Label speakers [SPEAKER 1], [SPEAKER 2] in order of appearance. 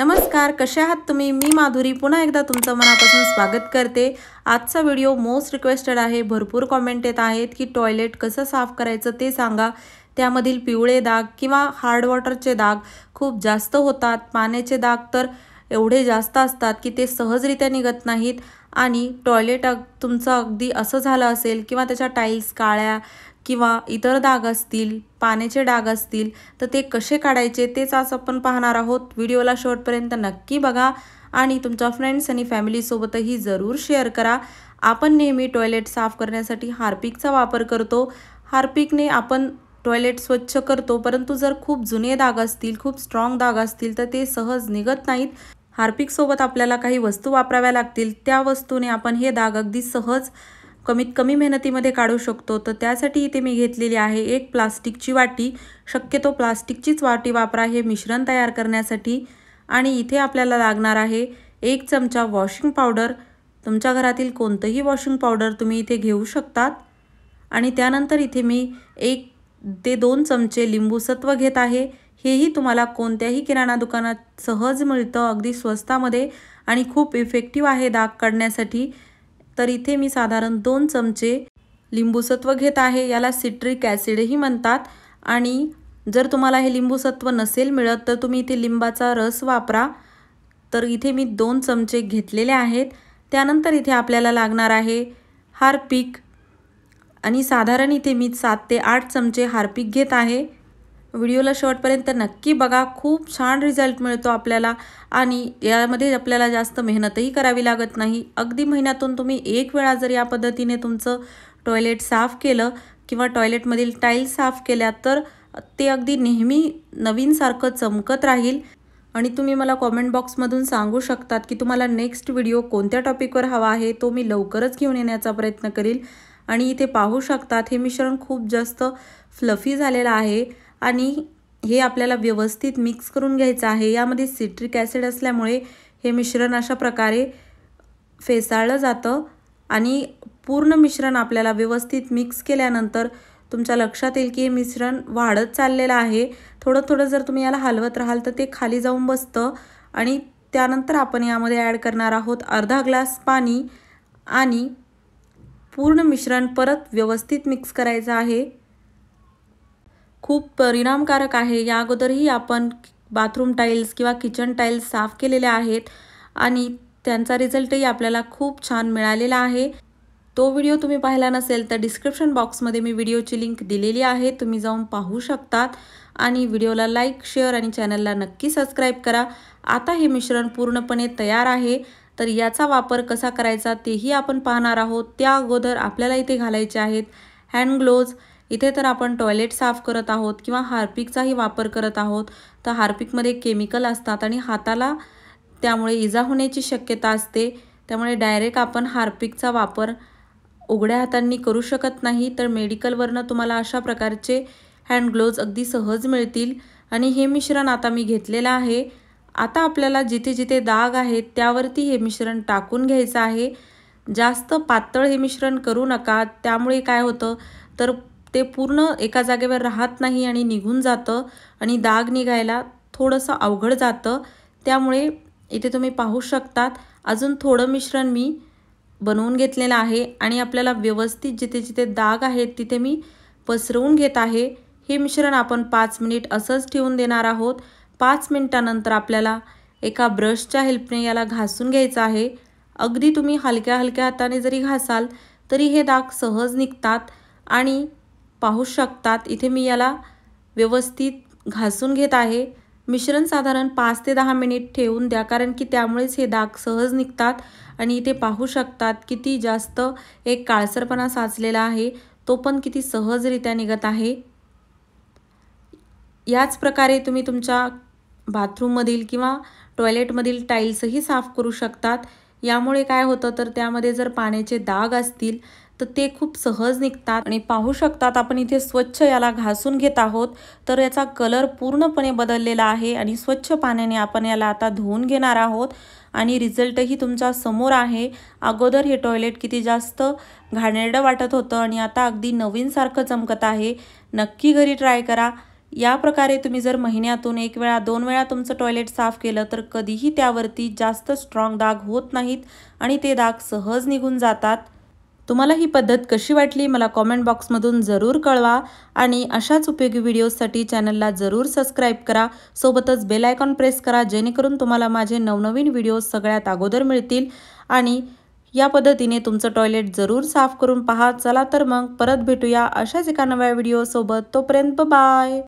[SPEAKER 1] नमस्कार कसे आहात तुम्ही मी माधुरी पुन्हा एकदा तुमचं मनापासून स्वागत करते आजचा व्हिडिओ मोस्ट रिक्वेस्टेड आहे भरपूर कॉमेंट येत आहेत की टॉयलेट कसं साफ करायचं ते सांगा त्यामधील पिवळे दाग किंवा हार्ड वॉटरचे दाग खूप जास्त होतात पाण्याचे दाग तर एवढे जास्त असतात की ते सहजरित्या निघत नाहीत आणि टॉयलेट तुमचं अगदी असं झालं असेल किंवा त्याच्या टाईल्स काळ्या किंवा इतर डाग असतील पाण्याचे डाग असतील तर ते कसे काढायचे तेच आज आपण पाहणार आहोत व्हिडिओला शेवटपर्यंत नक्की बघा आणि तुमच्या फ्रेंड्स आणि फॅमिलीसोबतही जरूर शेअर करा आपण नेहमी टॉयलेट साफ करण्यासाठी हार्पिकचा वापर करतो हार्पिकने आपण टॉयलेट स्वच्छ करतो परंतु जर खूप जुने दाग असतील खूप स्ट्रॉंग दाग असतील तर ते सहज निघत नाहीत हार्पिकसोबत आपल्याला काही वस्तू वापराव्या लागतील त्या वस्तूने आपण हे दाग अगदी सहज कमीत कमी मेहनतीमध्ये काढू शकतो तर त्यासाठी इथे मी घेतलेली आहे एक प्लास्टिकची वाटी शक्यतो प्लास्टिकचीच वाटी वापरा हे मिश्रण तयार करण्यासाठी आणि इथे आपल्याला लागणार आहे एक चमचा वॉशिंग पावडर तुमच्या घरातील कोणतंही वॉशिंग पावडर तुम्ही इथे घेऊ शकतात आणि त्यानंतर इथे मी एक ते दोन चमचे लिंबूसत्व घेत आहे हेही तुम्हाला कोणत्याही किराणा दुकानात सहज मिळतं अगदी स्वस्तामध्ये आणि खूप इफेक्टिव्ह आहे दाग काढण्यासाठी तर इथे मी साधारण दोन चमचे लिंबूसत्व घेत आहे याला सिट्रिक ॲसिडही म्हणतात आणि जर तुम्हाला हे लिंबूसत्व नसेल मिळत तर तुम्ही इथे लिंबाचा रस वापरा तर इथे मी दोन चमचे घेतलेले आहेत त्यानंतर इथे आपल्याला लागणार आहे हार्पिक आणि साधारण इथे मी सात ते आठ चमचे हार्पिक घेत आहे व्हिडिओला शेवटपर्यंत नक्की बघा खूप छान रिझल्ट मिळतो आपल्याला आणि यामध्ये आपल्याला जास्त मेहनतही करावी लागत नाही अगदी महिन्यातून तुम्ही एक वेळा जर या पद्धतीने तुमचं टॉयलेट साफ केलं किंवा टॉयलेटमधील टाईल साफ केल्या तर ते अगदी नेहमी नवीनसारखं चमकत राहील आणि तुम्ही मला कॉमेंट बॉक्समधून सांगू शकतात की तुम्हाला नेक्स्ट व्हिडिओ कोणत्या टॉपिकवर हवा आहे तो मी लवकरच घेऊन येण्याचा प्रयत्न करील आणि इथे पाहू शकतात हे मिश्रण खूप जास्त फ्लफी झालेलं आहे आणि हे आपल्याला व्यवस्थित मिक्स करून घ्यायचं आहे यामध्ये सिट्रिक ॲसिड असल्यामुळे हे मिश्रण अशा प्रकारे फेसाळलं जातं आणि पूर्ण मिश्रण आपल्याला व्यवस्थित मिक्स केल्यानंतर तुमच्या लक्षात येईल की हे मिश्रण वाढत चाललेलं आहे थोडं थोडं जर तुम्ही याला हलवत राहाल तर ते खाली जाऊन बसतं आणि त्यानंतर आपण यामध्ये ॲड करणार आहोत अर्धा ग्लास पाणी आणि पूर्ण मिश्रण परत व्यवस्थित मिक्स करायचं आहे खूप परिणामकारक आहे या अगोदरही आपण बाथरूम टाईल्स किंवा किचन टाईल्स साफ केलेल्या आहेत आणि त्यांचा रिझल्टही आपल्याला खूप छान मिळालेला आहे तो व्हिडिओ तुम्ही पाहिला नसेल तर डिस्क्रिप्शन बॉक्समध्ये मी व्हिडिओची लिंक दिलेली आहे तुम्ही जाऊन पाहू शकतात आणि व्हिडिओला लाईक शेअर आणि चॅनलला नक्की सबस्क्राईब करा आता हे मिश्रण पूर्णपणे तयार आहे तर याचा वापर कसा करायचा तेही आपण पाहणार आहोत त्या अगोदर आपल्याला इथे घालायचे आहेत हँड ग्लोव्ज इथे तर आपण टॉयलेट साफ करत आहोत किंवा हार्पिकचाही वापर करत आहोत तर हार्पिकमध्ये केमिकल असतात आणि हाताला त्यामुळे इजा होण्याची शक्यता असते त्यामुळे डायरेक्ट आपण हार्पिकचा वापर उघड्या हातांनी करू शकत नाही तर मेडिकलवरनं तुम्हाला अशा प्रकारचे हँड ग्लोव्ज अगदी सहज मिळतील आणि हे मिश्रण आता मी घेतलेलं आहे आता आपल्याला जिथे जिथे दाग आहेत त्यावरती हे मिश्रण टाकून घ्यायचं आहे जास्त पातळ हे मिश्रण करू नका त्यामुळे काय होतं तर ते पूर्ण एका जागेवर राहत नाही आणि निघून जातं आणि दाग निघायला थोडंसं अवघड जातं त्यामुळे इथे तुम्ही पाहू शकतात अजून थोडं मिश्रण मी बनवून घेतलेलं आहे आणि आपल्याला व्यवस्थित जिथे जिथे दाग आहेत तिथे मी पसरवून घेत आहे हे मिश्रण आपण पाच मिनिट असंच ठेवून देणार आहोत पाच मिनटानंतर आपल्याला एका ब्रशच्या हेल्पने याला घासून घ्यायचं आहे अगदी तुम्ही हलक्या हलक्या हाताने जरी घासाल तरी हे दाग सहज निघतात आणि पाहू शकतात इथे मी याला व्यवस्थित घासून घेत आहे मिश्रण साधारण पाच ते दहा मिनिट ठेवून द्या कारण की त्यामुळेच हे डाग सहज निघतात आणि इथे पाहू शकतात किती जास्त एक काळसरपणा साचलेला आहे तो पण किती सहजरित्या निघत आहे याच प्रकारे तुम्ही तुमच्या बाथरूममधील किंवा टॉयलेटमधील टाईल्सही साफ करू शकतात यामुळे काय होतं तर त्यामध्ये जर पाण्याचे दाग असतील तर ते खूप सहज निघतात आणि पाहू शकतात आपण इथे स्वच्छ याला घासून घेत आहोत तर याचा कलर पूर्णपणे बदललेला आहे आणि स्वच्छ पाण्याने आपण याला आता धुवून घेणार आहोत आणि रिझल्टही तुमच्या समोर आहे अगोदर हे टॉयलेट किती जास्त घाणेरडं वाटत होतं आणि आता अगदी नवीनसारखं चमकत आहे नक्की घरी ट्राय करा या प्रकारे तुम्ही जर महिन्यातून एक वेळा दोन वेळा तुमचं टॉयलेट साफ केलं तर कधीही त्यावरती जास्त स्ट्रॉंग दाग होत नाहीत आणि ते दाग सहज निघून जातात तुम्हाला ही पद्धत कशी वाटली मला कॉमेंट बॉक्समधून जरूर कळवा आणि अशाच उपयोगी व्हिडिओजसाठी चॅनलला जरूर सबस्क्राईब करा सोबतच बेल आयकॉन प्रेस करा जेणेकरून तुम्हाला माझे नवनवीन व्हिडिओज सगळ्यात अगोदर मिळतील आणि या पद्धतीने तुमचं टॉयलेट जरूर साफ करून पहा चला तर मग परत भेटूया अशाच एका नव्या व्हिडिओसोबत तोपर्यंत बाय